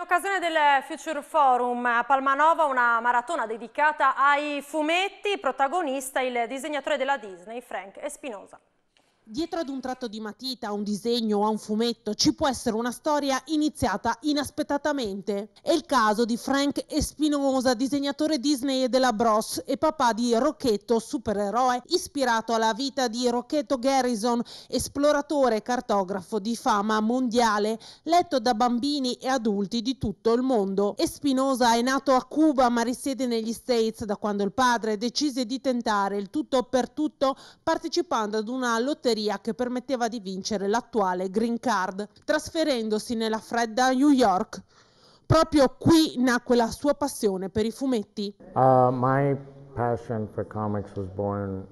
In occasione del Future Forum a Palmanova una maratona dedicata ai fumetti, protagonista il disegnatore della Disney Frank Espinosa. Dietro ad un tratto di matita, a un disegno o a un fumetto ci può essere una storia iniziata inaspettatamente. È il caso di Frank Espinosa, disegnatore Disney e della Bros e papà di Rocchetto, supereroe, ispirato alla vita di Rocchetto Garrison, esploratore e cartografo di fama mondiale, letto da bambini e adulti di tutto il mondo. Espinosa è nato a Cuba ma risiede negli States da quando il padre decise di tentare il tutto per tutto partecipando ad una lotteria lotteria che permetteva di vincere l'attuale Green Card, trasferendosi nella fredda New York. Proprio qui nacque la sua passione per i fumetti. Uh, my passion for comics was born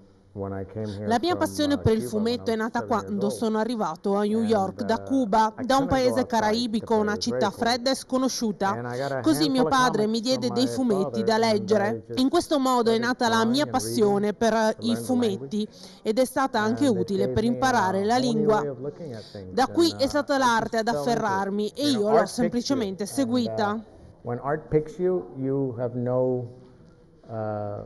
la mia passione uh, per il fumetto è nata quando sono arrivato a New York da uh, Cuba, da un paese caraibico, una città fredda e sconosciuta. Così mio padre mi diede dei fumetti da leggere. In questo modo è nata la mia passione per i fumetti ed è stata anche utile per imparare uh, la lingua. Da qui è stata l'arte ad afferrarmi e io l'ho semplicemente seguita. When art picks you, you have no uh,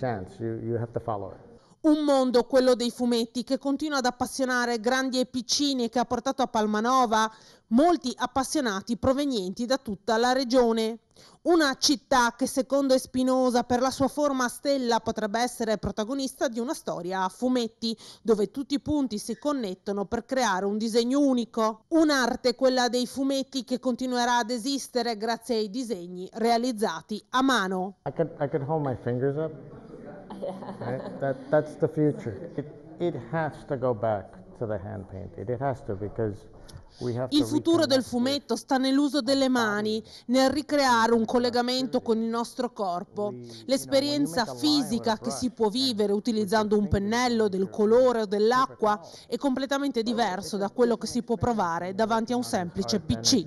chance. You, you have to follow it. Un mondo, quello dei fumetti, che continua ad appassionare grandi e piccini e che ha portato a Palmanova molti appassionati provenienti da tutta la regione. Una città che secondo Espinosa per la sua forma a stella potrebbe essere protagonista di una storia a fumetti, dove tutti i punti si connettono per creare un disegno unico. Un'arte, quella dei fumetti, che continuerà ad esistere grazie ai disegni realizzati a mano. I could, I could yeah. right? that, that's the future. It, it has to go back to the hand painted. It has to because il futuro del fumetto sta nell'uso delle mani, nel ricreare un collegamento con il nostro corpo. L'esperienza fisica che si può vivere utilizzando un pennello, del colore o dell'acqua è completamente diverso da quello che si può provare davanti a un semplice PC.